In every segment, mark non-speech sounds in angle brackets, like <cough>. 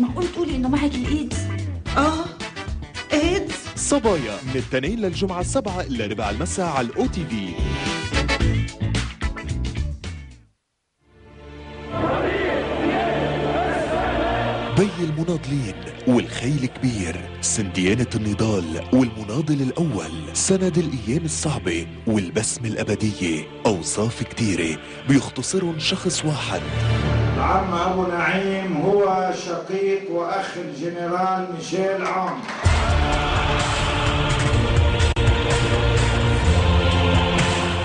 معقول تقولي انه معك الايدز؟ اه ايدز صبايا من الاثنين للجمعة السبعة إلا ربع المساء على الأو تي في بي المناضلين والخيل كبير سنديانة النضال والمناضل الأول سند الأيام الصعبة والبسمة الأبدية أوصاف كتيرة بيختصرهم شخص واحد العم أبو نعيم هو شقيق وأخ الجنرال ميشيل عون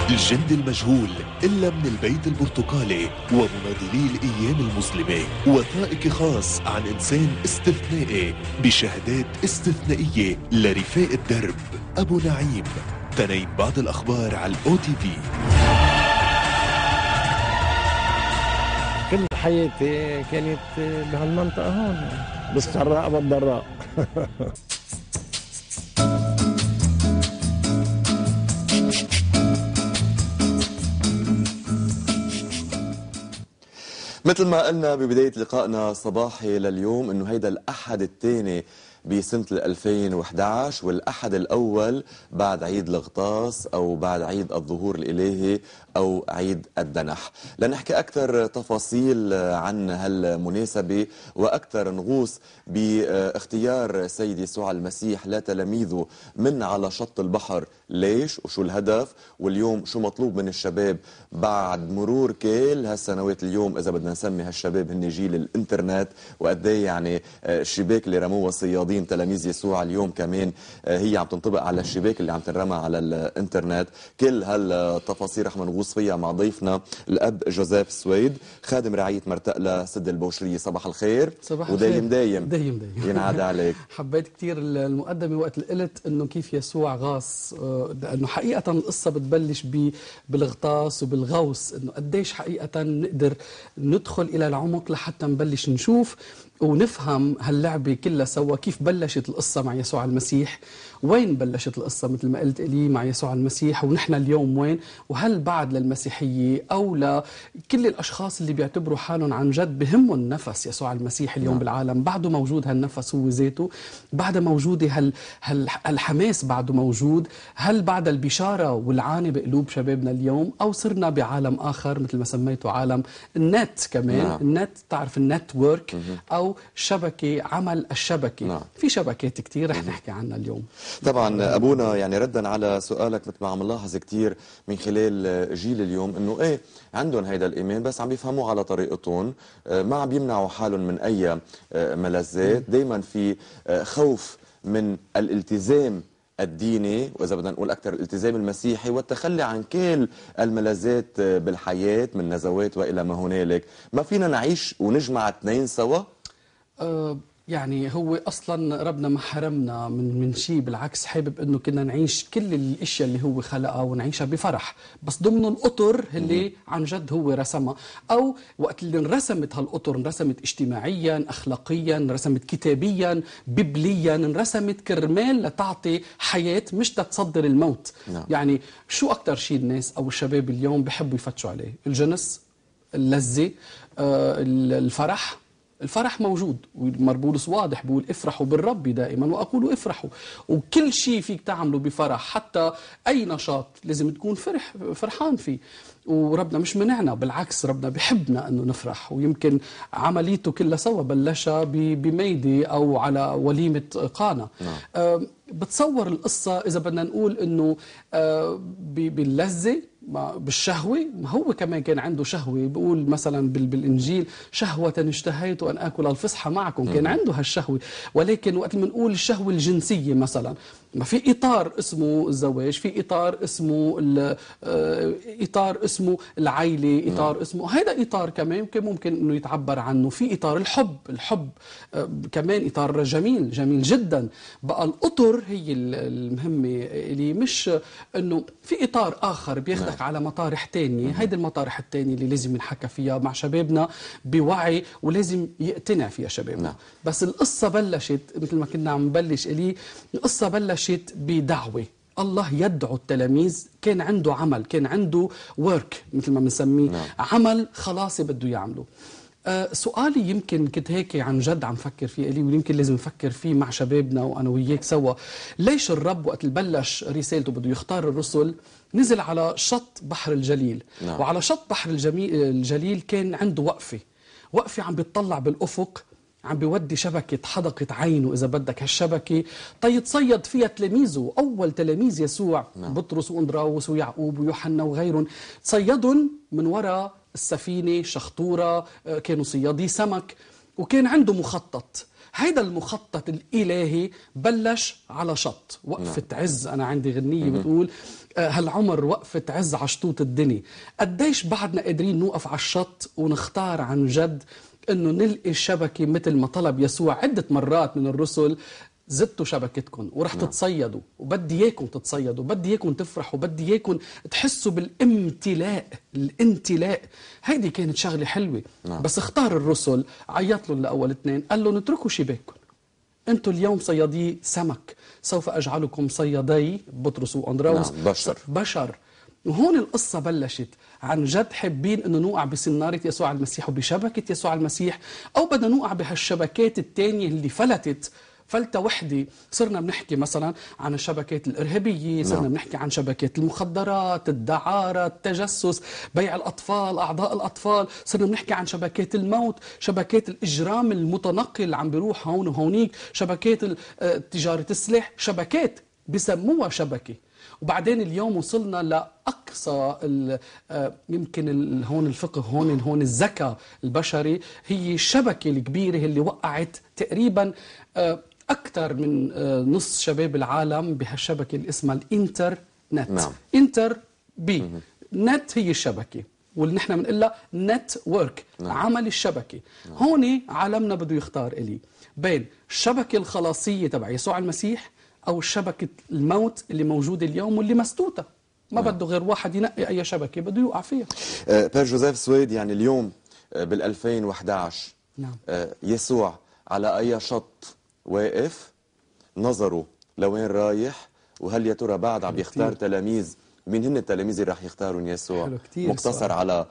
الجند المجهول إلا من البيت البرتقالي ومناضلي الأيام المظلمة وثائقي خاص عن إنسان استثنائي بشهادات استثنائية لرفاق الدرب أبو نعيم تنين بعض الأخبار على الأو تي في حياتي كانت بهالمنطقة هون بالسراء بالضراء مثل ما قلنا ببداية لقائنا صباحي لليوم انه هيدا الأحد الثاني بسنة 2011 والأحد الأول بعد عيد الغطاس أو بعد عيد الظهور الإلهي أو عيد الدنح لنحكي أكثر تفاصيل عن هالمناسبة وأكثر نغوص باختيار سيد يسوع المسيح لتلاميذه من على شط البحر ليش وشو الهدف واليوم شو مطلوب من الشباب بعد مرور كل هالسنوات اليوم إذا بدنا نسمي هالشباب هن جيل الإنترنت وقد إيه يعني آه، الشباك اللي رموها صيادين تلاميذ يسوع اليوم كمان آه، هي عم تنطبق على الشباك اللي عم تنرمى على الإنترنت كل هالتفاصيل رح نغوص نغوص مع ضيفنا الأب جوزيف سويد خادم رعاية مرتقلة سد البوشرية صباح الخير صباح ودايم الخير. دايم دايم دايم ينعاد عليك <laughs> حبيت كثير المقدمة وقت اللي قلت أنه كيف يسوع غاص لأنه آه، حقيقة القصة بتبلش بالغطاس وبالغوص أنه قديش حقيقة نقدر ندخل إلى العمق لحتى نبلش نشوف ونفهم هاللعبة كلها سوا كيف بلشت القصة مع يسوع المسيح وين بلشت القصة مثل ما قلت لي مع يسوع المسيح ونحن اليوم وين وهل بعد للمسيحية أو لكل الأشخاص اللي بيعتبروا حالهم عن جد بهمهم نفس يسوع المسيح اليوم نعم. بالعالم بعده موجود هالنفس هو ذاته بعد موجودة هال... هالحماس بعده موجود هل بعد البشارة والعانة بقلوب شبابنا اليوم أو صرنا بعالم آخر مثل ما سميته عالم النت كمان نعم. النت تعرف النتورك أو شبكة عمل الشبكة نعم. في شبكات كتير رح نحكي عنها اليوم طبعا أبونا يعني ردا على سؤالك مثل ما عم نلاحظ كتير من خلال جيل اليوم انه ايه عندهم هيدا الايمان بس عم بيفهموه على طريقتهم آه، ما عم بيمنعوا حالهم من اي آه، ملذات دائما في آه، خوف من الالتزام الديني وإذا بدنا نقول أكثر الالتزام المسيحي والتخلي عن كل الملذات بالحياة من نزوات وإلى ما هنالك ما فينا نعيش ونجمع اثنين سوا أه يعني هو اصلا ربنا ما حرمنا من من شيء بالعكس حابب انه كنا نعيش كل الاشياء اللي هو خلقها ونعيشها بفرح بس ضمن الاطر اللي عن جد هو رسمها او وقت اللي انرسمت هالاطر انرسمت اجتماعيا اخلاقيا انرسمت كتابيا ببليا انرسمت كرمال لتعطي حياه مش لتصدر الموت نعم. يعني شو اكثر شيء الناس او الشباب اليوم بحبوا يفتشوا عليه الجنس اللذه آه، الفرح الفرح موجود ومربولس واضح بيقول افرحوا بالرب دائما واقول افرحوا وكل شيء فيك تعمله بفرح حتى اي نشاط لازم تكون فرح فرحان فيه وربنا مش منعنا بالعكس ربنا بحبنا انه نفرح ويمكن عمليته كلها سوا بلشها بميدي او على وليمه قانا نعم. آه، بتصور القصه اذا بدنا نقول انه آه، باللذه بالشهوة ما هو كمان كان عنده شهوة بيقول مثلا بالإنجيل شهوة اشتهيت أن أكل الفصحى معكم كان عنده هالشهوة ولكن وقت نقول الشهوة الجنسية مثلا ما في اطار اسمه الزواج في اطار اسمه آه، اطار اسمه العائله اطار نعم. اسمه هذا اطار كمان ممكن انه يتعبر عنه في اطار الحب الحب آه، كمان اطار جميل جميل جدا بقى الاطر هي المهمه اللي مش انه في اطار اخر بياخذك نعم. على مطارح ثانيه نعم. هيدي المطارح الثانيه اللي لازم نحكى فيها مع شبابنا بوعي ولازم يقتنع فيها شبابنا بس القصه بلشت مثل ما كنا عم نبلش الي القصه بلشت بلشت بدعوه الله يدعو التلاميذ كان عنده عمل كان عنده ورك مثل ما بنسميه نعم. عمل خلاص بده يعمله أه سؤالي يمكن كنت هيك عن جد عم فكر فيه لي ويمكن لازم نفكر فيه مع شبابنا وانا وياك سوا ليش الرب وقت بلش رسالته بده يختار الرسل نزل على شط بحر الجليل نعم. وعلى شط بحر الجليل كان عنده وقفه وقفه عم بيطلع بالافق عم بيودي شبكة حدقة عينه إذا بدك هالشبكة تيتصيد طيب فيها تلاميذه أول تلاميذ يسوع نعم. بطرس وأندراوس ويعقوب ويوحنا وغيرهم صيدهم من وراء السفينة شخطورة آه، كانوا صيادي سمك وكان عنده مخطط هيدا المخطط الإلهي بلش على شط وقفة نعم. عز أنا عندي غنية بتقول آه، هالعمر وقفة عز عشطوط الدنيا قديش بعدنا قادرين نوقف على الشط ونختار عن جد انه نلقي الشبكه مثل ما طلب يسوع عده مرات من الرسل زدتوا شبكتكم ورح نعم. تتصيدوا وبدي اياكم تتصيدوا بدي اياكم تفرحوا بدي اياكم تحسوا بالامتلاء الامتلاء هيدي كانت شغله حلوه نعم. بس اختار الرسل عيط لهم لاول اثنين قال لهم اتركوا شباككم انتم اليوم صيادي سمك سوف اجعلكم صيادي بطرس واندراوس نعم. بشر بشر وهون القصة بلشت عن جد حابين انه نوقع بسنارة يسوع المسيح وبشبكة يسوع المسيح او بدنا نوقع بهالشبكات الثانية اللي فلتت فلتة وحدة صرنا بنحكي مثلا عن الشبكات الإرهابية نعم. صرنا بنحكي عن شبكات المخدرات الدعارة التجسس بيع الأطفال أعضاء الأطفال صرنا بنحكي عن شبكات الموت شبكات الإجرام المتنقل اللي عم بيروح هون وهونيك شبكات آه، تجارة السلاح شبكات بسموها شبكه وبعدين اليوم وصلنا لأقصى آه، يمكن هون الفقه هون هون الذكاء البشري هي الشبكة الكبيرة اللي وقعت تقريبا آه، أكثر من آه، نص شباب العالم بهالشبكة اللي اسمها الانترنت نعم. انتر بي نت هي الشبكة واللي نحن بنقولها نت ورك نعم. عمل الشبكة نعم. هون عالمنا بده يختار إلي بين الشبكة الخلاصية تبع يسوع المسيح او شبكه الموت اللي موجوده اليوم واللي مستوته ما نعم. بده غير واحد ينقي اي شبكه بده يوقع فيها أه بير جوزيف سويد يعني اليوم آه، بال 2011 نعم أه يسوع على اي شط واقف نظره لوين رايح وهل يا ترى بعد عم يختار تلاميذ مين هن التلاميذ اللي راح يختارون يسوع مقتصر على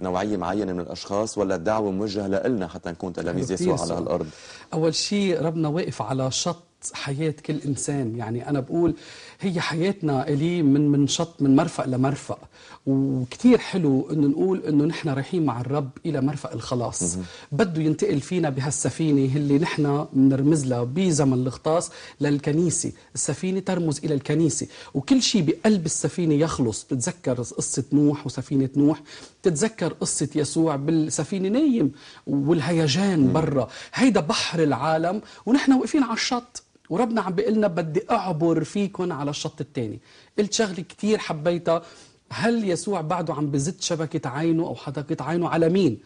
نوعية معينة من الأشخاص ولا الدعوة موجهة لنا حتى نكون تلاميذ يسوع على هالأرض أول شيء ربنا واقف على شط حياة كل إنسان يعني أنا بقول هي حياتنا إلي من من شط من مرفق لمرفق وكتير حلو إنه نقول إنه نحن رايحين مع الرب إلى مرفق الخلاص بده ينتقل فينا بهالسفينة اللي نحن بنرمز لها بزمن الغطاس للكنيسة السفينة ترمز إلى الكنيسة وكل شيء بقلب السفينة يخلص بتتذكر قصة نوح وسفينة نوح تتذكر قصة يسوع بالسفينة نايم والهيجان برا هيدا بحر العالم ونحن واقفين على الشط وربنا عم بيقول لنا بدي اعبر فيكم على الشط الثاني قلت شغله كثير حبيتها هل يسوع بعده عم بزت شبكه عينه او حدقه عينه على مين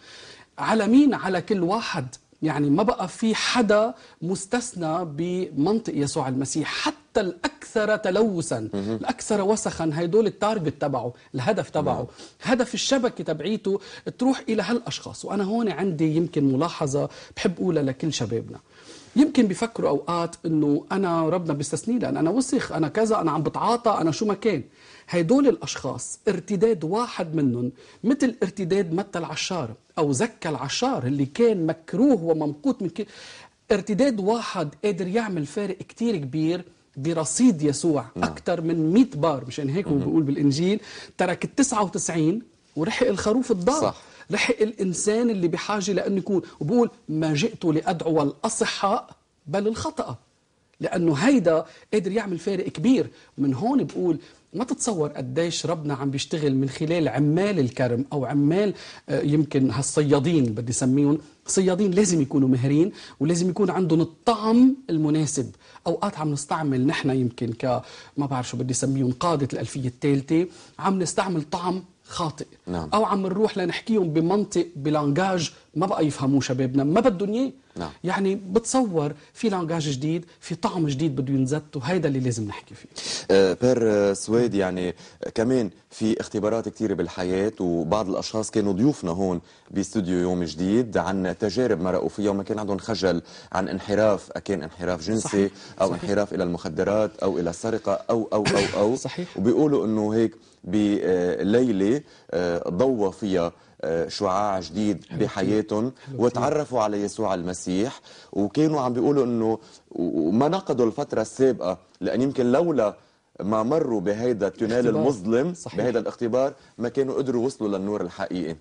على مين على كل واحد يعني ما بقى في حدا مستثنى بمنطق يسوع المسيح حتى الأكثر تلوثا الأكثر وسخا هيدول التارجت تبعه الهدف تبعه نعم. هدف الشبكة تبعيته تروح إلى هالأشخاص وأنا هون عندي يمكن ملاحظة بحب أقولها لكل شبابنا يمكن بيفكروا اوقات انه انا ربنا بيستثني لان انا وسخ انا كذا انا عم بتعاطى انا شو ما كان هيدول الاشخاص ارتداد واحد منهم مثل ارتداد متى العشار او زكى العشار اللي كان مكروه وممقوت من كي... ارتداد واحد قادر يعمل فارق كتير كبير برصيد يسوع نعم. اكثر من 100 بار مشان هيك هو بيقول بالانجيل ترك ال 99 ورحق الخروف الضار صح لحق الإنسان اللي بحاجة لأنه يكون وبقول ما جئت لأدعو الأصحاء بل الخطأ لأنه هيدا قادر يعمل فارق كبير من هون بقول ما تتصور قديش ربنا عم بيشتغل من خلال عمال الكرم او عمال آه، يمكن هالصيادين بدي سميهم صيادين لازم يكونوا مهرين ولازم يكون عندهم الطعم المناسب اوقات عم نستعمل نحن يمكن ك ما بعرف شو بدي سميهم قاده الالفيه الثالثه عم نستعمل طعم خاطئ نعم. او عم نروح لنحكيهم بمنطق بلانجاج ما بقى يفهموه شبابنا ما بدهم اياه نعم. يعني بتصور في لانجاج جديد في طعم جديد بده ينزت وهيدا اللي لازم نحكي فيه آه بير آه، سويد يعني كمان في اختبارات كثيره بالحياه وبعض الاشخاص كانوا ضيوفنا هون باستوديو يوم جديد عن تجارب مرقوا فيها وما كان عندهم خجل عن انحراف أكان انحراف جنسي صحيح. او صحيح. انحراف الى المخدرات او الى السرقه او او او او صحيح. وبيقولوا انه هيك بليلة آه، ضوى فيها آه، شعاع جديد بحياتهم وتعرفوا على يسوع المسيح وكانوا عم بيقولوا انه وما نقدوا الفترة السابقة لأن يمكن لولا ما مروا بهيدا التونيل المظلم صحيح. بهيدا الاختبار ما كانوا قدروا وصلوا للنور الحقيقي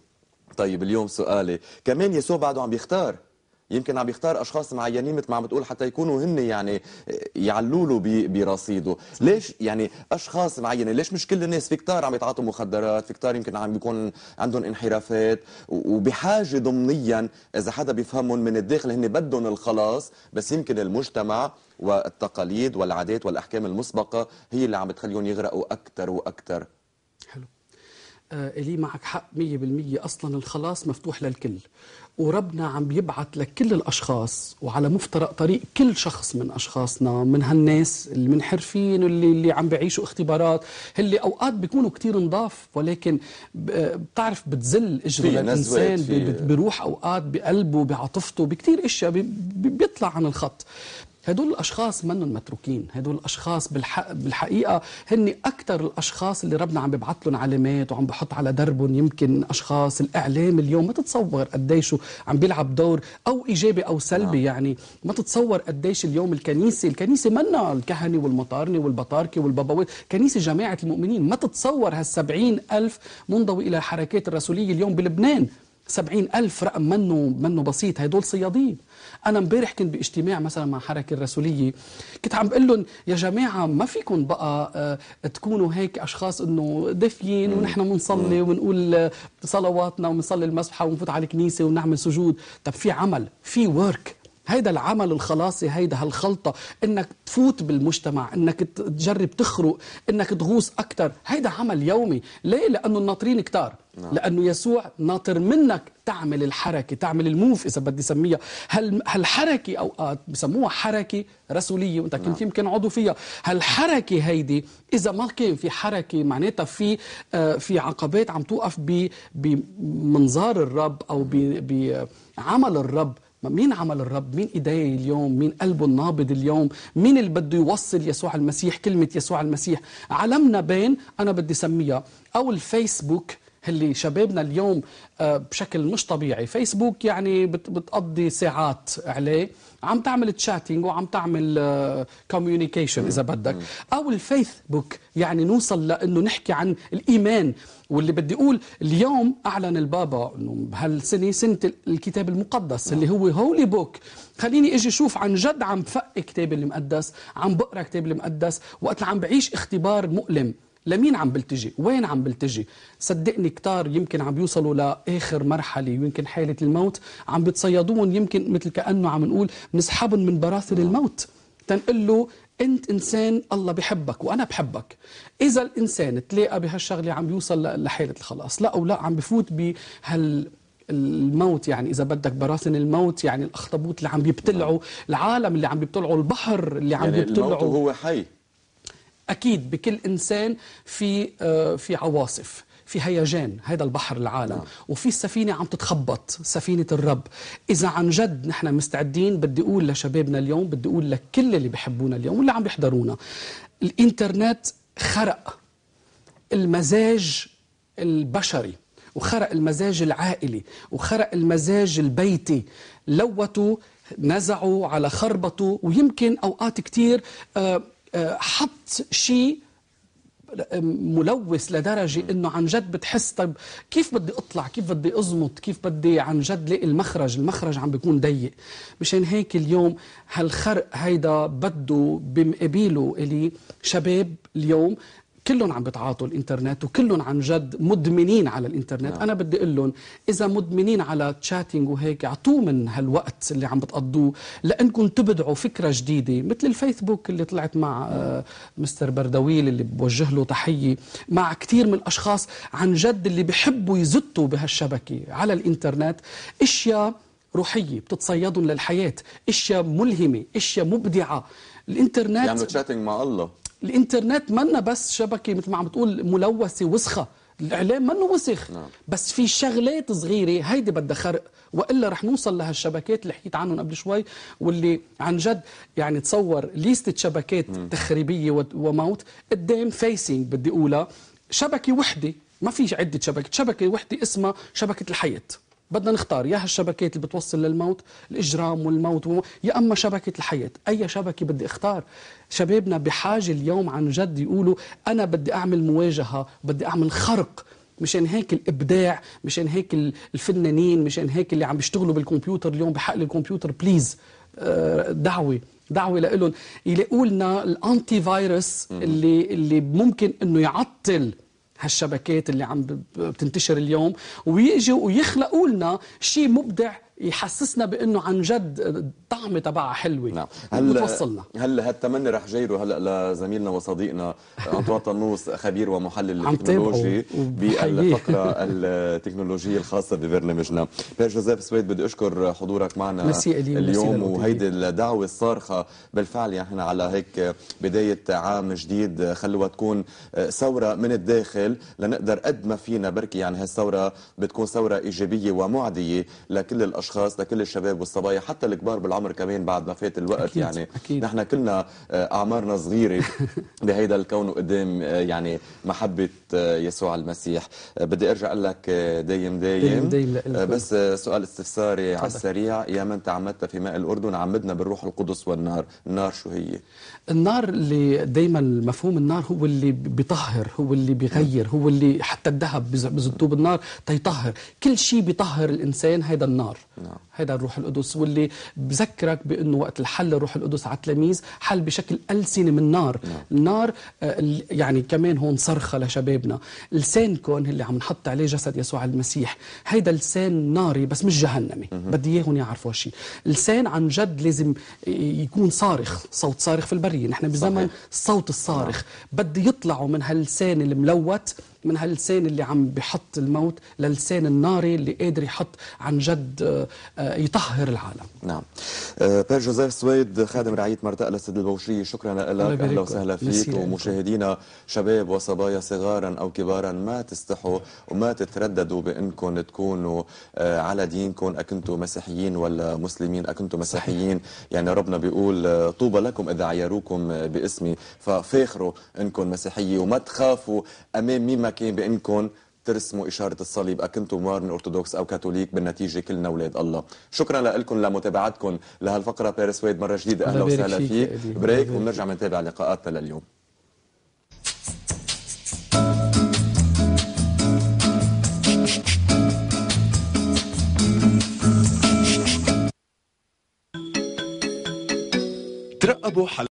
طيب اليوم سؤالي كمان يسوع بعده عم بيختار يمكن عم يختار اشخاص معينين مثل ما عم بتقول حتى يكونوا هن يعني يعلوا له برصيده ليش يعني اشخاص معينه ليش مش كل الناس في كتار عم يتعاطوا مخدرات في كتار يمكن عم بيكون عندهم انحرافات وبحاجه ضمنيا اذا حدا بيفهمهم من الداخل هن بدهم الخلاص بس يمكن المجتمع والتقاليد والعادات والاحكام المسبقه هي اللي عم بتخليهم يغرقوا اكثر واكثر حلو آه، إلي معك حق 100% أصلا الخلاص مفتوح للكل وربنا عم بيبعث لكل الاشخاص وعلى مفترق طريق كل شخص من اشخاصنا من هالناس المنحرفين اللي اللي عم بيعيشوا اختبارات اللي اوقات بيكونوا كتير نضاف ولكن بتعرف بتزل اجر الانسان بروح اوقات بقلبه بعاطفته بكتير اشياء بيطلع عن الخط هدول الاشخاص منهم متروكين هدول الاشخاص بالحق بالحقيقه هن اكثر الاشخاص اللي ربنا عم ببعث لهم علامات وعم بحط على دربهم يمكن اشخاص الاعلام اليوم ما تتصور قديش عم بيلعب دور او ايجابي او سلبي آه. يعني ما تتصور قديش اليوم الكنيسه الكنيسه منا الكهنه والمطارنه والبطاركه والبابوي كنيسه جماعه المؤمنين ما تتصور هال ألف منضوي الى حركات الرسوليه اليوم بلبنان سبعين ألف رقم منه منه بسيط هدول صيادين أنا امبارح كنت باجتماع مثلا مع حركة الرسولية كنت عم بقول لهم يا جماعة ما فيكم بقى آه، تكونوا هيك أشخاص إنه دافيين ونحن بنصلي ونقول آه، صلواتنا ونصلي المسبحة ونفوت على الكنيسة ونعمل سجود طب في عمل في ورك هيدا العمل الخلاصي هيدا هالخلطة انك تفوت بالمجتمع انك تجرب تخرق انك تغوص اكثر هيدا عمل يومي ليه لانه الناطرين كتار نعم. لانه يسوع ناطر منك تعمل الحركه تعمل الموف اذا بدي سميها هل هالحركه اوقات آه، بسموها حركه رسوليه وانت كنت نعم. يمكن عضو فيها هالحركه هيدي اذا ما كان في حركه معناتها في آه، في عقبات عم توقف بمنظار الرب او بعمل الرب مين عمل الرب مين ايديه اليوم مين قلبه النابض اليوم مين اللي بده يوصل يسوع المسيح كلمه يسوع المسيح علمنا بين انا بدي اسميها او الفيسبوك اللي شبابنا اليوم آه، بشكل مش طبيعي فيسبوك يعني بتقضي ساعات عليه عم تعمل تشاتينج وعم تعمل كوميونيكيشن آه، اذا بدك او الفيسبوك يعني نوصل لانه نحكي عن الايمان واللي بدي اقول اليوم اعلن البابا انه بهالسنه سنه الكتاب المقدس اللي هو هولي بوك خليني اجي اشوف عن جد عم فق كتاب المقدس عم بقرا كتاب المقدس وقت عم بعيش اختبار مؤلم لمين عم بلتجي وين عم بلتجي صدقني كتار يمكن عم بيوصلوا لاخر مرحله ويمكن حاله الموت عم بتصيدون يمكن مثل كانه عم نقول بنسحبهم من براثن نعم. الموت تنقول له انت انسان الله بحبك وانا بحبك اذا الانسان تلاقى بهالشغله عم يوصل لحاله الخلاص لا او لا عم بفوت بهال الموت يعني اذا بدك براثن الموت يعني الاخطبوط اللي عم بيبتلعوا نعم. العالم اللي عم بيبتلعوا البحر اللي عم يعني بيبتلعوا الموت هو حي أكيد بكل إنسان في آه، في عواصف في هيجان هذا البحر العالم نعم. وفي السفينة عم تتخبط سفينة الرب إذا عن جد نحن مستعدين بدي أقول لشبابنا اليوم بدي أقول لكل اللي بحبونا اليوم واللي عم بيحضرونا الإنترنت خرق المزاج البشري وخرق المزاج العائلي وخرق المزاج البيتي لوتوا نزعوا على خربطوا ويمكن أوقات كتير آه حط شيء ملوث لدرجة أنه عن جد بتحس طيب كيف بدي أطلع كيف بدي أزمط كيف بدي عن جد لاقي المخرج المخرج عم بيكون ضيق مشان هيك اليوم هالخرق هيدا بده بمقابله إلي شباب اليوم كلهم عم بيتعاطوا الانترنت وكلهم عن جد مدمنين على الانترنت نعم. انا بدي اقول لهم اذا مدمنين على تشاتنج وهيك اعطوه من هالوقت اللي عم بتقضوه لانكم تبدعوا فكره جديده مثل الفيسبوك اللي طلعت مع نعم. مستر بردويل اللي بوجه له تحيه مع كثير من الاشخاص عن جد اللي بحبوا يزتوا بهالشبكه على الانترنت اشياء روحيه بتتصيدهم للحياه اشياء ملهمه اشياء مبدعه الانترنت يعملوا يعني تشاتنج مع الله الانترنت منا بس شبكه مثل ما عم بتقول ملوثه وسخه الاعلام منه وسخ نعم. بس في شغلات صغيره هيدي بدها خرق والا رح نوصل لهالشبكات اللي حكيت عنهم قبل شوي واللي عن جد يعني تصور ليستة شبكات مم. تخريبيه وموت قدام فيسينج بدي اقولها شبكه وحده ما في عده شبكه شبكه وحده اسمها شبكه الحياه بدنا نختار يا هالشبكات اللي بتوصل للموت الاجرام والموت يا اما شبكه الحياه اي شبكه بدي اختار شبابنا بحاجه اليوم عن جد يقولوا انا بدي اعمل مواجهه بدي اعمل خرق مشان هيك الابداع مشان هيك الفنانين مشان هيك اللي عم بيشتغلوا بالكمبيوتر اليوم بحق الكمبيوتر بليز آه، دعوه دعوه لهم يلاقوا لنا الانتي فايروس اللي اللي ممكن انه يعطل هالشبكات اللي عم بتنتشر اليوم ويجوا ويخلقوا لنا شيء مبدع يحسسنا بانه عن جد الطعمه تبعها حلوه نعم يعني هل بتوصلنا هل هالتمني رح جيره هلا لزميلنا وصديقنا انطوان طنوس خبير ومحلل تكنولوجي بالفقره التكنولوجيه الخاصه ببرنامجنا بير جوزيف سويد بدي اشكر حضورك معنا اليوم وهيدي الدعوه الصارخه بالفعل يعني على هيك بدايه عام جديد خلوها تكون ثوره من الداخل لنقدر قد ما فينا بركي يعني هالثوره بتكون ثوره ايجابيه ومعديه لكل الاشخاص الاشخاص لكل الشباب والصبايا حتى الكبار بالعمر كمان بعد ما فات الوقت أكيد يعني أكيد. نحن كلنا آه، اعمارنا صغيره <laughs> بهيدا الكون وقدام آه، يعني محبه آه، يسوع المسيح بدي ارجع لك دايم دايم, دايم, دايم بس سؤال استفساري على السريع يا من تعمدت في ماء الاردن عمدنا بالروح القدس والنار النار شو هي النار اللي دايما مفهوم النار هو اللي بيطهر هو اللي بيغير هو اللي حتى الذهب بزتوه بالنار تيطهر كل شيء بيطهر الانسان هيدا النار نعم. هذا الروح القدس واللي بذكرك بانه وقت الحل الروح القدس على التلاميذ حل بشكل ألسنة من نار نعم. النار آه، يعني كمان هون صرخة لشبابنا لسانكم اللي عم نحط عليه جسد يسوع المسيح هيدا لسان ناري بس مش جهنمي بدي اياهم يعرفوا هالشيء لسان عن جد لازم يكون صارخ صوت صارخ في البرية نحن بزمن صوت الصارخ نعم. بدي يطلعوا من هاللسان الملوث من هاللسان اللي عم بحط الموت للسان الناري اللي قادر يحط عن جد آه، آه، يطهر العالم نعم آه، بير جوزيف سويد خادم رعاية مرتأ الأسد البوشري شكرا لك أهلا وسهلا فيك ومشاهدينا شباب وصبايا صغارا أو كبارا ما تستحوا وما تترددوا بأنكم تكونوا على دينكم أكنتوا مسيحيين ولا مسلمين أكنتوا مسيحيين يعني ربنا بيقول طوبى لكم إذا عيروكم باسمي ففاخروا أنكم مسيحيين وما تخافوا أمام مما نحكي بإنكم ترسموا إشارة الصليب أكنتوا مارن اورثودوكس أو كاثوليك بالنتيجة كلنا أولاد الله شكرا لكم لمتابعتكم لهالفقرة باريس ويد مرة جديدة أهلا وسهلا فيك بريك وبنرجع بنتابع لقاءاتنا لليوم ترقبوا حلقة